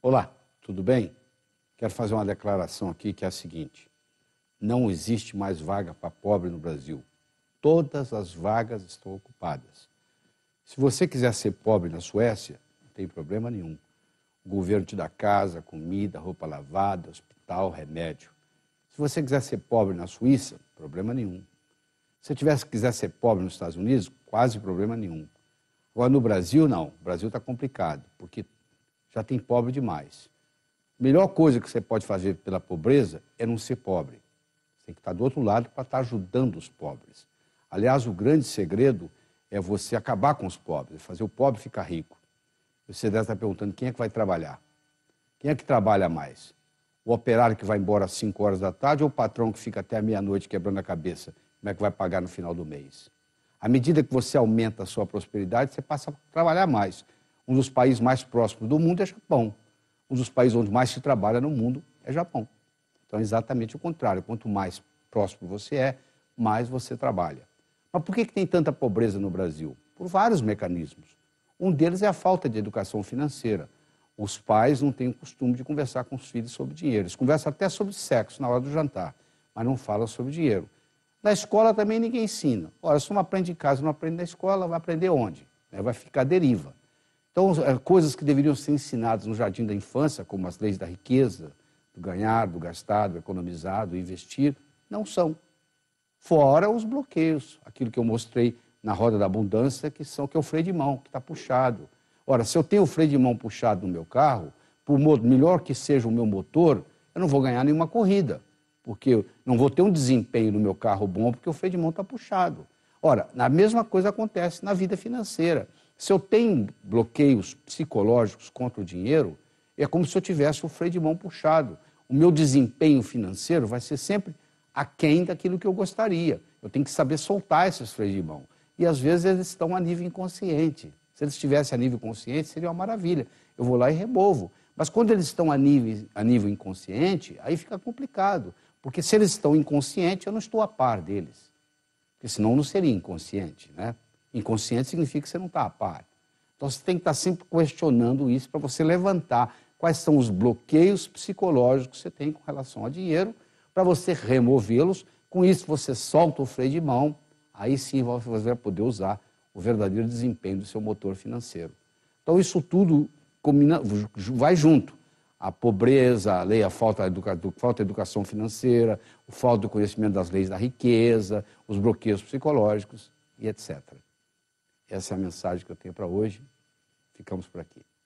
Olá, tudo bem? Quero fazer uma declaração aqui que é a seguinte: não existe mais vaga para pobre no Brasil. Todas as vagas estão ocupadas. Se você quiser ser pobre na Suécia, não tem problema nenhum. O governo te dá casa, comida, roupa lavada, hospital, remédio. Se você quiser ser pobre na Suíça, problema nenhum. Se tivesse quiser ser pobre nos Estados Unidos, quase problema nenhum. Agora no Brasil não, o Brasil está complicado, porque já tem pobre demais. A melhor coisa que você pode fazer pela pobreza é não ser pobre. Você tem que estar do outro lado para estar ajudando os pobres. Aliás, o grande segredo é você acabar com os pobres, é fazer o pobre ficar rico. Você deve estar perguntando quem é que vai trabalhar. Quem é que trabalha mais? O operário que vai embora às 5 horas da tarde ou o patrão que fica até a meia-noite quebrando a cabeça? Como é que vai pagar no final do mês? À medida que você aumenta a sua prosperidade, você passa a trabalhar mais. Um dos países mais próximos do mundo é Japão. Um dos países onde mais se trabalha no mundo é Japão. Então, é exatamente o contrário. Quanto mais próximo você é, mais você trabalha. Mas por que, que tem tanta pobreza no Brasil? Por vários mecanismos. Um deles é a falta de educação financeira. Os pais não têm o costume de conversar com os filhos sobre dinheiro. Eles conversam até sobre sexo na hora do jantar, mas não falam sobre dinheiro. Na escola também ninguém ensina. Ora, se não aprende em casa, não aprende na escola, vai aprender onde? Né? Vai ficar deriva. Então, é, coisas que deveriam ser ensinadas no jardim da infância, como as leis da riqueza, do ganhar, do gastar, do economizar, do investir, não são. Fora os bloqueios, aquilo que eu mostrei na roda da abundância, que são que é o freio de mão, que está puxado. Ora, se eu tenho o freio de mão puxado no meu carro, por melhor que seja o meu motor, eu não vou ganhar nenhuma corrida, porque eu não vou ter um desempenho no meu carro bom, porque o freio de mão está puxado. Ora, a mesma coisa acontece na vida financeira se eu tenho bloqueios psicológicos contra o dinheiro, é como se eu tivesse o freio de mão puxado. O meu desempenho financeiro vai ser sempre aquém daquilo que eu gostaria. Eu tenho que saber soltar esses freios de mão. E às vezes eles estão a nível inconsciente. Se eles estivessem a nível consciente, seria uma maravilha. Eu vou lá e removo. Mas quando eles estão a nível, a nível inconsciente, aí fica complicado. Porque se eles estão inconscientes, eu não estou a par deles. Porque senão não seria inconsciente, né? Inconsciente significa que você não está a par. Então você tem que estar tá sempre questionando isso para você levantar quais são os bloqueios psicológicos que você tem com relação a dinheiro, para você removê-los. Com isso você solta o freio de mão, aí sim você vai poder usar o verdadeiro desempenho do seu motor financeiro. Então isso tudo combina, vai junto. A pobreza, a lei, a falta, educa, falta de educação financeira, o falta do conhecimento das leis da riqueza, os bloqueios psicológicos e etc. Essa é a mensagem que eu tenho para hoje. Ficamos por aqui.